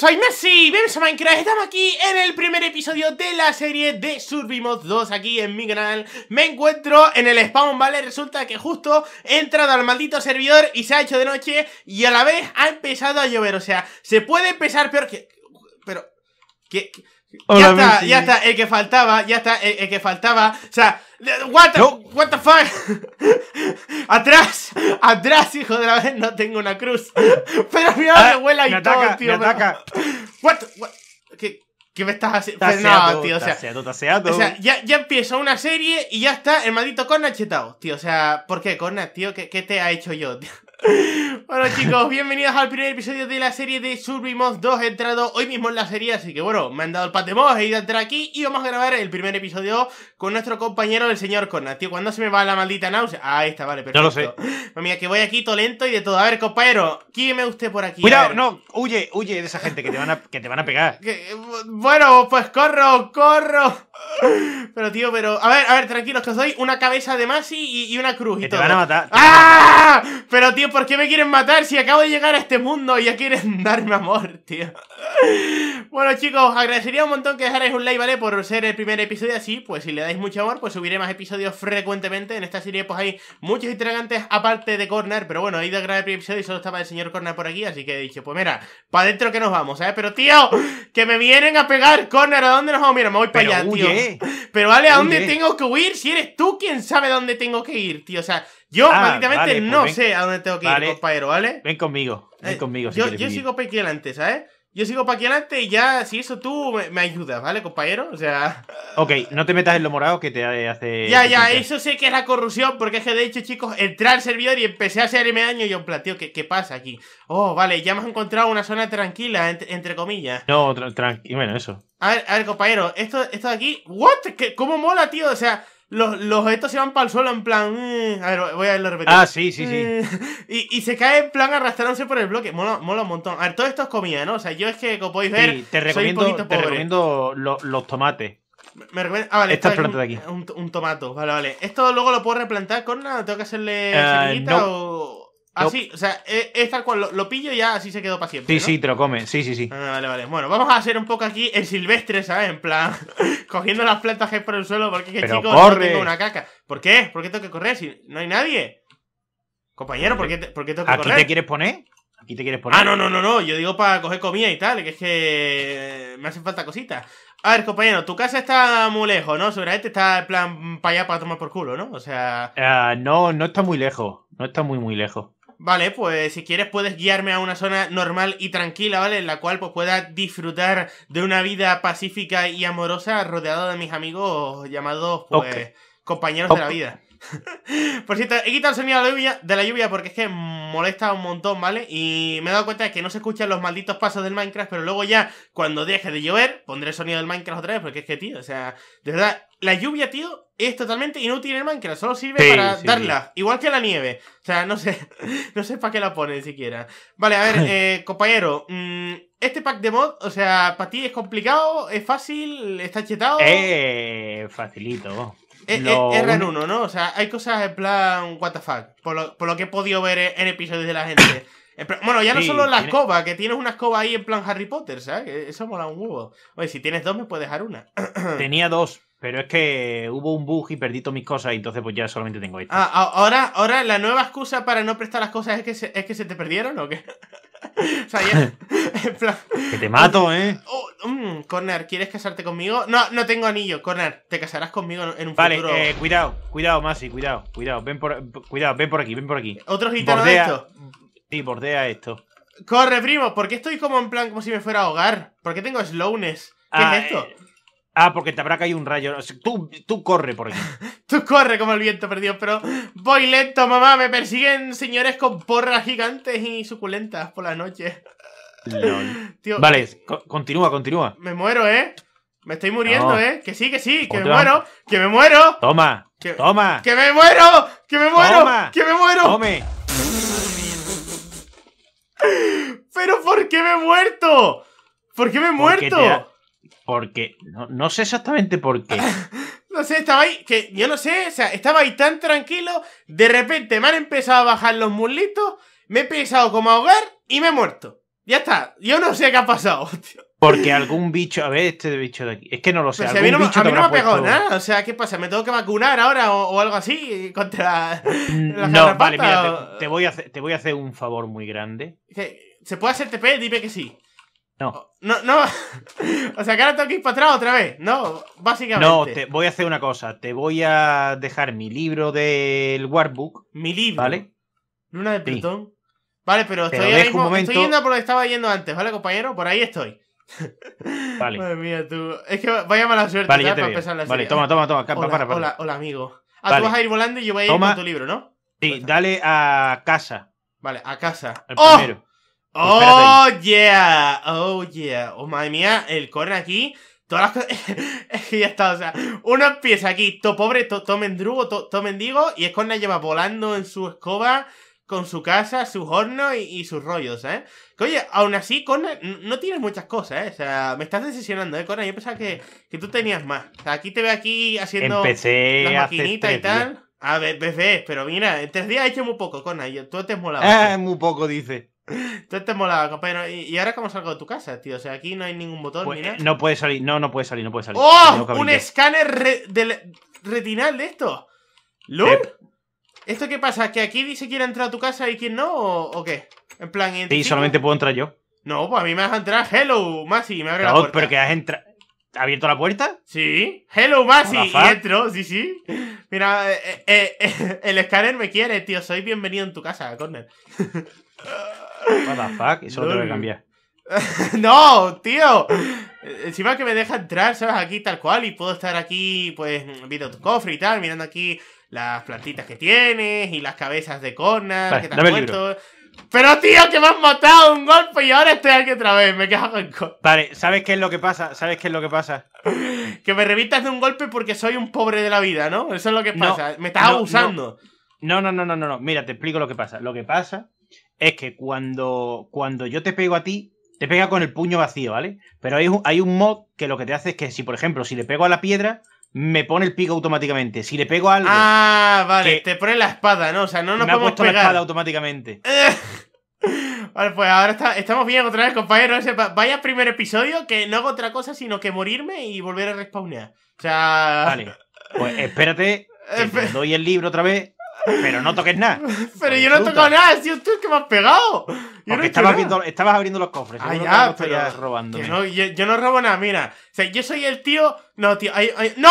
Soy Messi, bienvenidos a Minecraft, estamos aquí en el primer episodio de la serie de Survimos 2 aquí en mi canal Me encuentro en el spawn, ¿vale? Resulta que justo he entrado al maldito servidor y se ha hecho de noche y a la vez ha empezado a llover, o sea, se puede empezar peor que... Pero... ¿Qué? qué? Ya está, ya está, el que faltaba, ya está, el, que faltaba. O sea, what the, fuck? atrás, atrás, hijo de la vez, no tengo una cruz. Pero mira, ah, me vuela y me todo, ataca, tío. ataca. What, ¿Qué, ¿Qué, me estás haciendo? Pues no, tío, o sea. O sea, ya, ya una serie y ya está el maldito Corna chetado, tío. O sea, ¿por qué, Corna, tío? ¿Qué, ¿Qué, te ha hecho yo, tío? Bueno chicos, bienvenidos al primer episodio de la serie de Survimos 2 He entrado hoy mismo en la serie, así que bueno, me han dado el patemos, he ido a entrar aquí y vamos a grabar el primer episodio con nuestro compañero el señor Corna Tío, ¿cuándo se me va la maldita náusea? Ah, está, vale, perfecto No lo sé Mami, que voy aquí todo lento y de todo A ver, compañero, me usted por aquí Cuidado, no, huye, huye de esa gente que te van a, que te van a pegar Bueno, pues corro, corro Pero tío, pero... A ver, a ver, tranquilos, que os doy una cabeza de Masi y, una cruz y que te van a matar ¡Ah! Pero tío, ¿por qué me quieren matar si acabo de llegar a este mundo y ya quieren darme amor, tío? bueno, chicos, agradecería un montón que dejarais un like, ¿vale? Por ser el primer episodio así, pues si le dais mucho amor, pues subiré más episodios frecuentemente. En esta serie, pues hay muchos interrogantes aparte de Corner, pero bueno, he ido a grabar el primer episodio y solo estaba el señor Corner por aquí, así que he dicho, pues mira, para adentro que nos vamos, ¿sabes? ¿eh? Pero tío, que me vienen a pegar, Corner, ¿a dónde nos vamos? Mira, me voy para allá, tío. Pero vale, ¿a dónde tengo que huir? Si eres tú ¿quién sabe dónde tengo que ir, tío, o sea... Yo, prácticamente, ah, no pues sé a dónde tengo que ir, compañero, ¿vale? Ven conmigo, ven eh, conmigo. yo, sigo para aquí adelante, ¿sabes? Yo sigo para aquí adelante y ya, si eso tú me, ayudas, ¿vale, compañero? O sea. Ok, no te metas en lo morado que te hace. Ya, ya, eso sé que es la corrupción, porque es que de hecho, chicos, entré al servidor y empecé a hacerme daño y yo, plan, tío, ¿qué pasa aquí? Oh, vale, ya hemos encontrado una zona tranquila, entre, comillas. No, tranquilo, bueno, eso. A ver, a ver, compañero, esto, esto de aquí, ¿what? ¿Qué, ¿Cómo mola, tío? O sea los, los estos se van para el suelo en plan. Eh, a ver, voy a irlo repetido. Ah, sí, sí, sí. Eh, y, y, se cae en plan arrastrándose por el bloque. Mola, mola un montón. A ver, todo esto es comida, ¿no? O sea, yo es que, como podéis ver. te recomiendo, te recomiendo los tomates. Me, recomiendo, ah, vale, de aquí. Un, un, tomato, vale, vale. Esto luego lo puedo replantar con ¿Tengo que hacerle uh, o.? Así, o sea, eh, es, tal cual, lo, pillo y ya así se quedó para siempre. Sí, sí, te lo come sí, sí, sí. Ah, vale, vale. Bueno, vamos a hacer un poco aquí el silvestre, ¿sabes? En plan, cogiendo las plantas que por el suelo, porque es que no tengo una caca. ¿Por qué? ¿Por qué tengo que correr si no hay nadie? Compañero, ¿por qué, por qué tengo que correr? ¿Aquí te quieres poner? ¿Aquí te quieres poner? Ah, no, no, no, no. Yo digo para coger comida y tal, que es que me hacen falta cositas. A ver, compañero, tu casa está muy lejos, ¿no? Seguramente está en plan para allá para tomar por culo, ¿no? O sea. Ah, no, no está muy lejos. No está muy, muy lejos. Vale, pues si quieres puedes guiarme a una zona normal y tranquila, ¿vale? En la cual pues pueda disfrutar de una vida pacífica y amorosa rodeada de mis amigos llamados, pues, compañeros de la vida. Por cierto, he quitado el sonido de la, lluvia, porque es que molesta un montón, ¿vale? Y me he dado cuenta de que no se escuchan los malditos pasos del Minecraft, pero luego ya, cuando deje de llover, pondré el sonido del Minecraft otra vez, porque es que, tío, o sea, de verdad, la lluvia, tío, es totalmente inútil en Minecraft, solo sirve para darla, igual que la nieve. O sea, no sé, no sé para qué la ponen siquiera. Vale, a ver, eh, compañero, mm, este pack de mod, o sea, para ti es complicado, es fácil, está chetado. Eh, facilito. Es, e, uno, ¿no? O sea, hay cosas en plan, what the Por lo, que he podido ver en, episodios de la gente. Bueno, ya no solo la escoba, que tienes una escoba ahí en plan Harry Potter, ¿sabes? Eso mola un huevo. Oye, si tienes dos, me puedes dejar una. Tenía dos, pero es que hubo un bug y perdí todas mis cosas, y entonces pues ya solamente tengo esta. Ah, ah ahora, ahora la nueva excusa para no prestar las cosas es que se, es que se te perdieron o qué? o sea, que te mato, oh, ¿eh? Oh, mm, Corner, ¿quieres casarte conmigo? No, no tengo anillo, Corner. Te casarás conmigo en un futuro. Vale, eh, cuidado, cuidado, Masi, cuidado, cuidado. Ven por, cuidado, ven por aquí, ven por aquí. ¿Otro gitano de esto? Sí, bordea esto. Corre, primo, ¿por qué estoy como en plan como si me fuera a ahogar? ¿Por qué tengo slowness? ¿Qué es ah, esto? Eh, Ah, porque te habrá caído un rayo. Tú, corre por aquí. tú corre como el viento perdido, pero voy lento, mamá. Me persiguen señores con porras gigantes y suculentas por la noche. vale, continúa, continúa. Me muero, ¿eh? Me estoy muriendo, ¿eh? Que sí, que sí, que me muero, que me muero. Toma, que, toma. Que me muero, que me muero, que me muero. Tome. ¿Pero por qué me he muerto? ¿Por qué me he porque muerto? Porque no, sé exactamente por qué. no sé, estaba ahí, que yo no sé, o sea, estaba ahí tan tranquilo, de repente me han empezado a bajar los muslitos, me he pensado como a ahogar y me he muerto. Ya está, yo no sé qué ha pasado, Porque algún bicho, a ver, este bicho de aquí, es que no lo sé. a mí no, me ha pegado nada, o sea, ¿qué pasa? ¿Me tengo que vacunar ahora o, algo así contra No, vale, mira, voy a te voy a hacer un favor muy grande. ¿Se puede hacer TP? Dime que sí. Oh, no. No, no. o sea, que ahora tengo que ir para atrás otra vez. No, básicamente. No, te voy a hacer una cosa. Te voy a dejar mi libro del Warbook. Mi libro. ¿Vale? Luna de Plutón. Vale, pero estoy, ahí mismo, estoy yendo por donde estaba yendo antes, ¿vale, compañero? Por ahí estoy. Vale. Madre mía, tú. Es que vaya mala suerte, vale, Ya te para la Vale, toma, toma, toma. Hola, Hola, amigo. Ah, tú vas a ir volando y yo voy a ir con tu libro, ¿no? Sí, dale a casa. Vale, a casa. Al ¡Oh! primero. Oh, yeah. Oh, yeah. Oh, madre mía, el corner aquí. Todas las cosas. ya está, o sea, uno empieza aquí, Todo pobre, Todo to mendrugo, Todo mendigo, y es cuando lleva volando en su escoba con su casa, su hornos y, sus rollos, ¿eh? Que oye, aún así, Corner, no tienes muchas cosas, ¿eh? O sea, me estás decepcionando, ¿eh, Corner? Yo pensaba que, que tú tenías más. O sea, aquí te veo aquí haciendo Empecé las y tal. A ver, ves, pero mira, en tres días he hecho muy poco, y Tú te has molado. Eh, muy poco, dice. Entonces te molaba, compañero. ¿Y ahora cómo salgo de tu casa, tío? O sea, aquí no hay ningún botón pues, ni eh, No puede salir, no, no puede salir, no puede salir. ¡Oh! Un escáner retinal de esto. ¿Loop? ¿Esto qué pasa? ¿Que aquí dice quién ha entrado a tu casa y quién no? ¿O, qué? En plan... y Sí, solamente puedo entrar yo. No, pues a mí me vas a entrar. Hello, Masi, me abre la puerta. pero que has entrado... ¿Ha abierto la puerta? Sí. Hello, Masi. Y entro, sí, sí. Mira, eh, eh, el escáner me quiere, tío. Soy bienvenido en tu casa, Corner. eso no. tengo cambiar. ¡No, tío! Encima que me deja entrar, ¿sabes? Aquí tal cual y puedo estar aquí, pues, viendo tu cofre y tal, mirando aquí las plantitas que tienes y las cabezas de corna que te Pero, tío, que me has matado un golpe y ahora estoy aquí otra vez, me cago en co Vale, ¿sabes qué es lo que pasa? ¿Sabes qué es lo que pasa? que me revistas de un golpe porque soy un pobre de la vida, ¿no? Eso es lo que pasa. me estás abusando. No. no, no, no, no, no. Mira, te explico lo que pasa. Lo que pasa es que cuando, cuando yo te pego a ti, te pega con el puño vacío, ¿vale? Pero hay un, hay un mod que lo que te hace es que si, por ejemplo, si le pego a la piedra, me pone el pico automáticamente. Si le pego al. Ah, vale, te pone la espada, ¿no? O sea, no nos me podemos ha la espada automáticamente. vale, pues ahora estamos bien otra vez, compañero. Vaya primer episodio que no hago otra cosa sino que morirme y volver a respawnear. O sea. Vale. Pues espérate. te doy el libro otra vez pero no toques nada. Pero yo no he tocado nada, si tú que me has pegado. estabas, estabas, abriendo los cofres. Ah, ya, pero robando. yo, yo, no robo nada, mira. O sea, yo soy el tío. No, tío. ¡No!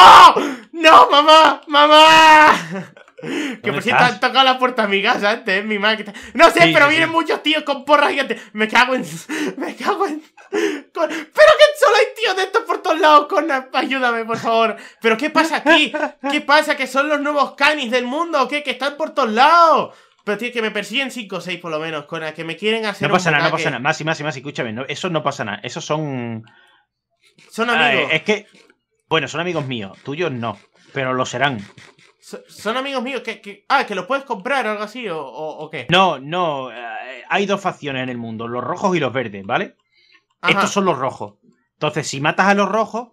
¡No, mamá! ¡Mamá! Que por te han tocado la puerta a mi casa antes, eh, mi madre. No sé, pero vienen muchos tíos con porras gigantes. Me cago en. Me cago en. Pero que solo hay tíos de estos por todos lados, con Ayúdame, por favor. ¿Pero qué pasa aquí? ¿Qué pasa? ¿Que son los nuevos canis del mundo o qué? Que están por todos lados. Pero tío, que me persiguen 5 o 6 por lo menos, con las que me quieren hacer. No pasa nada, no pasa nada. Más y más y más, escúchame. eso no pasa nada. Esos son. Son amigos. es que. Bueno, son amigos míos. Tuyos no. Pero lo serán son amigos míos que, que, Ah, que los puedes comprar o algo así, o, o, qué. No, no. Eh, hay dos facciones en el mundo, los rojos y los verdes, ¿vale? Estos son los rojos. Entonces, si matas a los rojos,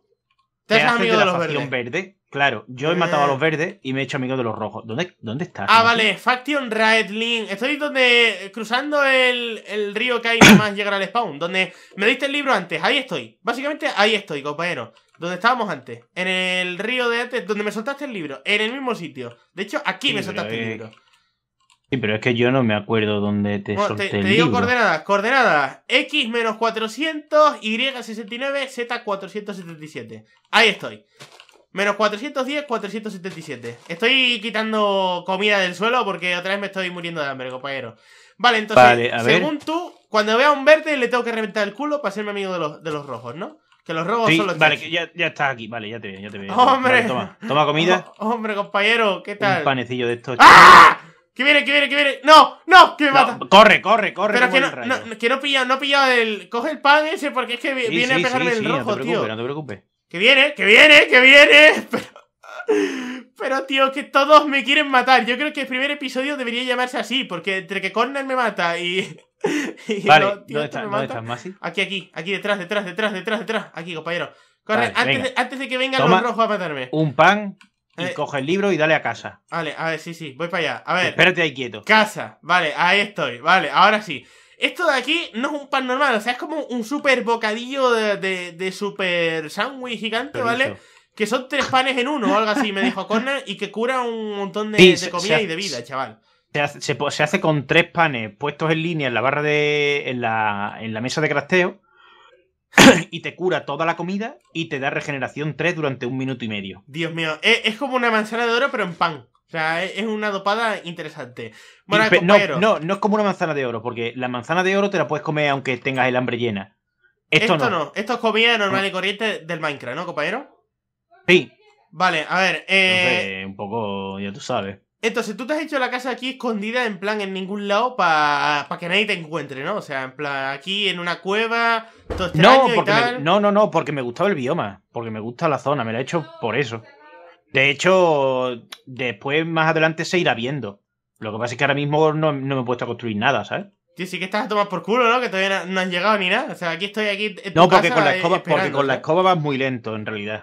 te, haces amigo de, la facción verdes. verde. Claro, yo he eh. matado a los verdes y me he hecho amigo de los rojos. ¿Dónde, dónde estás? Ah, vale, Faction Red Estoy donde. cruzando el, río que hay más llegar al spawn. Donde me diste el libro antes. Ahí estoy. Básicamente ahí estoy, compañero donde estábamos antes, en el río de antes, donde me soltaste el libro, en el mismo sitio. De hecho, aquí me soltaste el libro. Sí, pero es que yo no me acuerdo dónde te solté te, te digo coordenadas, coordenadas. X menos 400, Y 69, Z 477. Ahí estoy. Menos 410, 477. Estoy quitando comida del suelo porque otra vez me estoy muriendo de hambre, compañero. Vale, entonces, según tú, cuando vea un verde le tengo que reventar el culo para ser mi amigo de los rojos, ¿no? Que los robos sí, son los Vale, que ya, ya, estás aquí, vale, ya te veo, ya te veo. ¡Hombre! toma, comida. Oh, ¡Hombre, compañero! ¿Qué tal? Un panecillo de estos. ¡Ah! ¡Que viene, que viene, que viene! ¡No! ¡No! ¡Que me mata! ¡Corre, corre, corre! Pero que no, no, que no pilla, no el. Coge el pan ese porque es que viene a pegarme el rojo, no tío. No te preocupes. ¡Que viene, que viene, que viene! Pero, pero, tío, que todos me quieren matar. Yo creo que el primer episodio debería llamarse así, porque entre que Corner me mata y. vale, ¿dónde, estás, Masi? Aquí, aquí, aquí detrás, detrás, detrás, detrás, detrás. Aquí, compañero. Corre, antes, de, antes, de, que venga el los rojos a matarme. Un pan y eh. coge el libro y dale a casa. Vale, a ver, sí, sí, voy para allá. A ver. Espérate ahí quieto. Casa, vale, ahí estoy. Vale, ahora sí. Esto de aquí no es un pan normal, o sea, es como un super bocadillo de, de, super sándwich gigante, ¿vale? Que son tres panes en uno o algo así, me dijo Connor y que cura un montón de, comida y de vida, chaval se hace, con tres panes puestos en línea en la barra de. en la, en la mesa de crafteo. y te cura toda la comida y te da regeneración 3 durante un minuto y medio. Dios mío, e, es, como una manzana de oro, pero en pan. O sea, e, es, una dopada interesante. Bueno, no, no, es como una manzana de oro, porque la manzana de oro te la puedes comer aunque tengas el hambre llena. Esto, no. Esto es comida normal y corriente del Minecraft, ¿no, compañero? Sí. Vale, a ver. Eh... un poco, ya tú sabes. Entonces, tú te has hecho la casa aquí escondida, en plan, en ningún lado, para que nadie te encuentre, ¿no? O sea, en plan, aquí en una cueva, no, no, no, porque me gustaba el bioma, porque me gusta la zona, me la he hecho por eso. De hecho, después, más adelante, se irá viendo. Lo que pasa es que ahora mismo no, me he puesto a construir nada, ¿sabes? Tío, sí que estás a tomar por culo, ¿no? Que todavía no, han llegado ni nada. O sea, aquí estoy, aquí. no, porque, con la escoba, porque con la escoba vas muy lento, en realidad.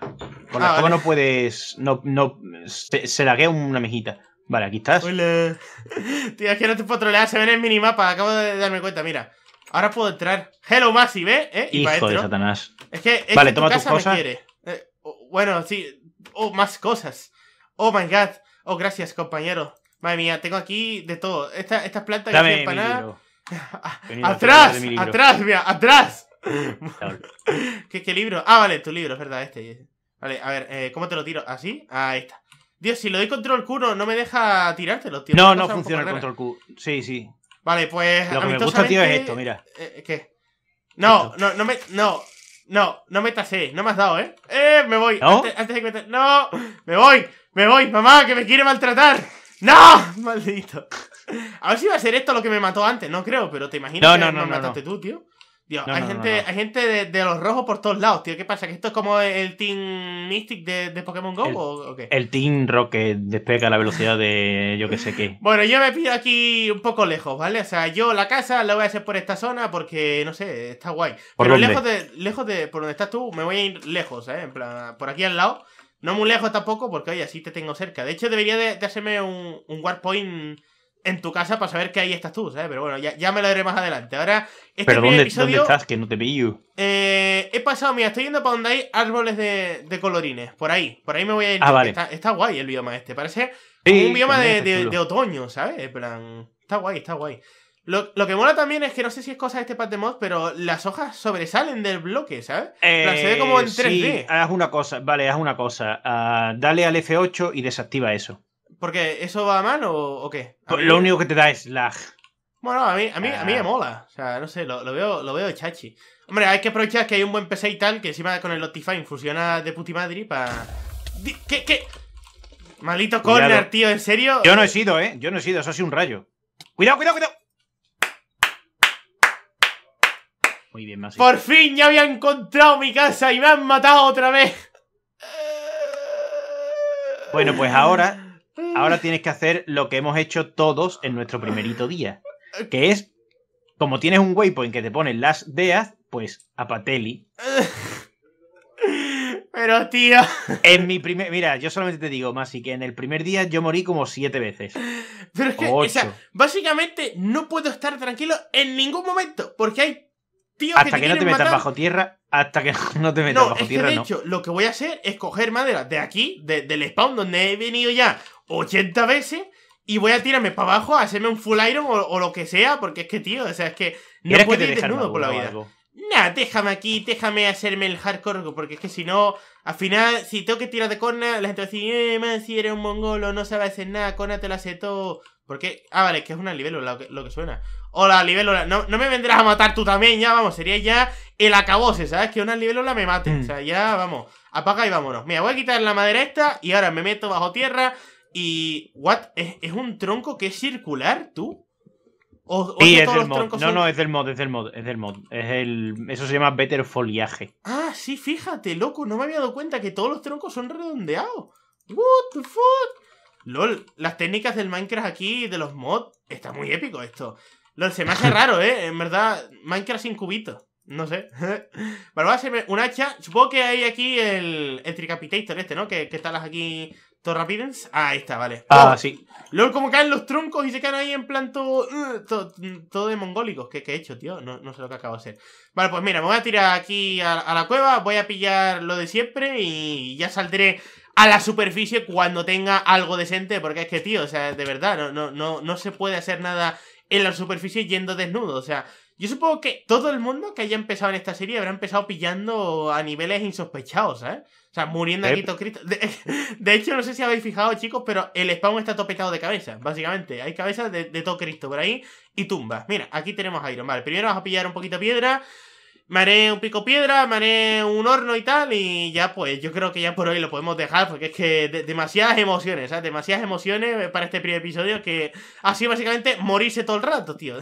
Con la ah, escoba no puedes. No, no, se, se laguea una mejita. Vale, aquí estás. Hola. Tío, es que no te puedo trolear, se ve en el minimapa, acabo de darme cuenta, mira. Ahora puedo entrar. Hello, Masi, ¿ves? ¿Eh? Hijo y de Satanás. Es que, es vale, toma tus cosas. Eh, bueno, sí. Oh, más cosas. Oh, my God. Oh, gracias, compañero. Madre mía, tengo aquí de todo. Estas esta plantas que empanadas. atrás, atrás, mira, atrás. ¿Qué, ¿Qué libro? Ah, vale, tu libro, es verdad, este. Vale, a ver, eh, ¿cómo te lo tiro? ¿Así? Ahí está. Dios, si lo doy control Q no, me deja tirártelo, tío. No, no funciona el control Q. Sí, sí. Vale, pues. Lo que me gusta, tío, es esto, mira. Eh, eh, ¿Qué? No, no, no me. No, no, no me tasé. No me has dado, ¿eh? ¡Eh! Me voy. Antes, de que me ¡No! ¡Me voy! ¡Me voy! ¡Mamá, que me quiere maltratar! ¡No! ¡Maldito! A ver si va a ser esto lo que me mató antes, no creo, pero te imaginas no, que no, no, me mataste tú, tío hay, gente, hay gente de, los rojos por todos lados, tío. ¿Qué pasa? ¿Que esto es como el Team Mystic de, Pokémon Go o, qué? El Team Rock que despega a la velocidad de yo que sé qué. bueno, yo me pido aquí un poco lejos, ¿vale? O sea, yo la casa la voy a hacer por esta zona porque, no sé, está guay. Pero lejos de, lejos de por donde estás tú, me voy a ir lejos, ¿eh? por aquí al lado. No muy lejos tampoco, porque oye, así te tengo cerca. De hecho, debería de, hacerme un, un Warpoint en tu casa para saber que ahí estás tú, ¿sabes? Pero bueno, ya, ya me lo diré más adelante. Ahora, este Pero ¿dónde, ¿dónde estás? Que no te pillo. Eh, he pasado, mira, estoy yendo para donde hay árboles de, de colorines. Por ahí, por ahí me voy a ir. Ah, vale. está, guay el bioma este. Parece un bioma de, otoño, ¿sabes? En plan, está guay, está guay. Lo, lo, que mola también es que no sé si es cosa de este pack de mods, pero las hojas sobresalen del bloque, ¿sabes? se ve como en 3D. Eh, haz una cosa, vale, haz una cosa. Ah, dale al F8 y desactiva eso. Porque eso va mal o, o qué? Pues lo único que te da es lag. Bueno, a mí, me ah. mola. O sea, no sé, lo, veo, lo veo chachi. Hombre, hay que aprovechar que hay un buen PC y tal, que encima con el Optifine fusiona de puti madre para. ¿Qué, qué? Maldito corner, tío, ¿en serio? Yo no he sido, ¿eh? Yo no he sido, eso ha sido un rayo. ¡Cuidado, cuidado, cuidado! Muy bien, más ¡Por fin ya había encontrado mi casa y me han matado otra vez! Bueno, pues ahora Ahora tienes que hacer lo que hemos hecho todos en nuestro primerito día. Que es, como tienes un waypoint que te pone las DEAS, pues a Pateli. Pero tío. En mi primer. Mira, yo solamente te digo, Masi, que en el primer día yo morí como siete veces. Pero es que, o sea, básicamente no puedo estar tranquilo en ningún momento. Porque hay tíos Hasta que, te no te metas bajo tierra, hasta que no te metas no, bajo es tierra, que de hecho, lo que voy a hacer es coger madera de aquí, del spawn, donde he venido ya 80 veces, y voy a tirarme para abajo a hacerme un full iron o, lo que sea, porque es que, tío, o sea, es que no puedo te ir desnudo por la vida. Nah, déjame aquí, déjame hacerme el hardcore, porque es que si no, al final, si tengo que tirar de corna, la gente va a decir, eh, man, si eres un mongolo, no sabes hacer nada, corna te lo hace todo. Porque, ah, vale, es que es una nivel lo que, lo que suena. Hola, nivelola, no, no me vendrás a matar tú también, ya, vamos, sería ya el acabose, ¿sabes? Que una nivelola me mate, o mm. sea, ya, vamos, apaga y vámonos. Mira, voy a quitar la madera esta y ahora me meto bajo tierra y... ¿What? ¿Es, un tronco que es circular, tú? O, sí, es el mod. No, no, es el mod, es el mod, es el mod. Es el... Eso se llama better foliaje. Ah, sí, fíjate, loco, no me había dado cuenta que todos los troncos son redondeados. What the fuck? LOL, las técnicas del Minecraft aquí, de los mods, está muy épico esto. Lo, se me hace raro, ¿eh? En verdad, Minecraft sin cubitos. No sé. vale, va a hacerme un hacha. Supongo que hay aquí el, el Tricapitator este, ¿no? Que, que están aquí Torrapidens. Ah, ahí está, vale. Ah, sí. Luego como caen los troncos y se caen ahí en plan todo, uh, todo, de mongólicos. ¿Qué, he hecho, tío? No, sé lo que acabo de hacer. Vale, pues mira, me voy a tirar aquí a, la cueva. Voy a pillar lo de siempre y ya saldré a la superficie cuando tenga algo decente, porque es que, tío, o sea, de verdad, no, no, no se puede hacer nada en la superficie yendo desnudo. O sea, yo supongo que todo el mundo que haya empezado en esta serie habrá empezado pillando a niveles insospechados, ¿eh? O sea, muriendo eh, aquí todo Cristo. De, hecho, no sé si habéis fijado, chicos, pero el spawn está topetado de cabeza. básicamente. Hay cabezas de, de todo Cristo por ahí y tumbas. Mira, aquí tenemos a Iron. Vale, primero vas a pillar un poquito de piedra me haré un pico piedra, me haré un horno y tal, y ya pues yo creo que ya por hoy lo podemos dejar, porque es que demasiadas emociones, ¿sabes? Demasiadas emociones para este primer episodio que ha sido básicamente morirse todo el rato, tío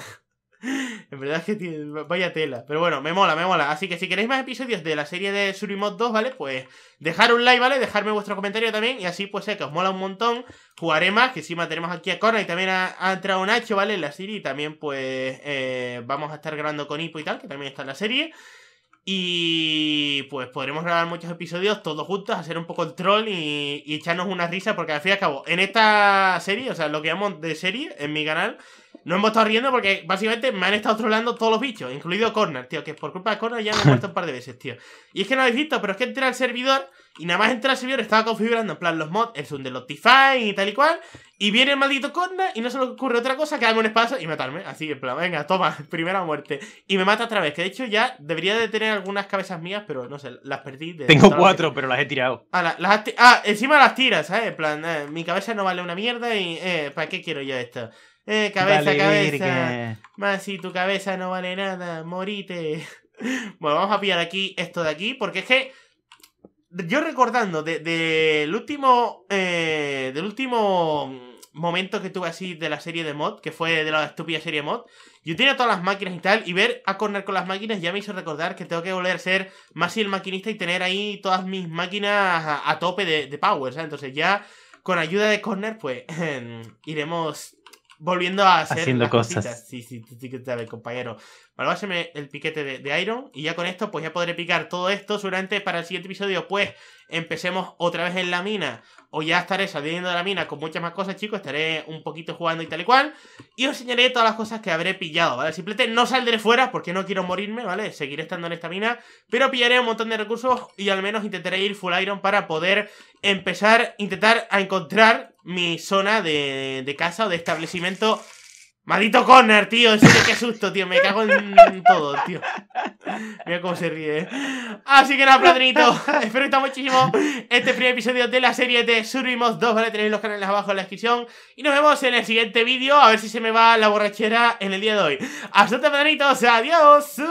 en verdad que tiene, vaya tela. Pero bueno, me mola, me mola. Así que si queréis más episodios de la serie de Surimod 2, ¿vale? Pues dejar un like, ¿vale? Dejarme vuestro comentario también. Y así pues sé que os mola un montón. Jugaré más, que encima tenemos aquí a Cora y también ha, entrado Nacho, ¿vale? En la serie. Y también pues eh, vamos a estar grabando con Ipo y tal, que también está en la serie. Y pues podremos grabar muchos episodios todos juntos, hacer un poco el troll y, echarnos una risa, porque al fin y al cabo, en esta serie, o sea, lo que llamamos de serie en mi canal, no hemos estado riendo porque básicamente me han estado trollando todos los bichos, incluido Corner, tío, que por culpa de Corner ya me he muerto un par de veces, tío. Y es que no habéis visto, pero es que entré al servidor y nada más entré al servidor, estaba configurando en plan los mods, el zoom de Lotify y tal y cual. Y viene el maldito Corner y no se le ocurre otra cosa que darme un espacio y matarme. Así, en plan, venga, toma, primera muerte. Y me mata otra vez, que de hecho ya debería de tener algunas cabezas mías, pero no sé, las perdí. De Tengo cuatro, pero las he tirado. Ah, las ah, encima las tiras, ¿sabes? En plan, eh, mi cabeza no vale una mierda y eh, ¿para qué quiero yo esto? Eh, cabeza, cabeza. Más si tu cabeza no vale nada, morite. Bueno, vamos a pillar aquí esto de aquí, porque es que yo recordando del último eh, del último momento que tuve así de la serie de mod, que fue de la estúpida serie mod, yo tenía todas las máquinas y tal, y ver a Corner con las máquinas ya me hizo recordar que tengo que volver a ser más el maquinista y tener ahí todas mis máquinas a, tope de, de power, ¿sabes? Entonces ya con ayuda de Corner, pues iremos volviendo a hacer haciendo cosas. Sí, sí, sí, que sabe, compañero. Bueno, el piquete de, Iron y ya con esto, pues ya podré picar todo esto. Seguramente para el siguiente episodio, pues empecemos otra vez en la mina o ya estaré saliendo de la mina con muchas más cosas, chicos. Estaré un poquito jugando y tal y cual. Y os enseñaré todas las cosas que habré pillado, ¿vale? Simplemente no saldré fuera porque no quiero morirme, ¿vale? Seguiré estando en esta mina, pero pillaré un montón de recursos y al menos intentaré ir full Iron para poder empezar, intentar a encontrar mi zona de, casa o de establecimiento. Maldito Corner, tío, qué susto, tío. Me cago en todo, tío. Mira cómo se ríe. Eh. Así que nada, padrinito Espero que muchísimo este primer episodio de la serie de Survimos 2. Vale, tenéis los canales abajo en la descripción. Y nos vemos en el siguiente vídeo. A ver si se me va la borrachera en el día de hoy. Hasta sea Adiós.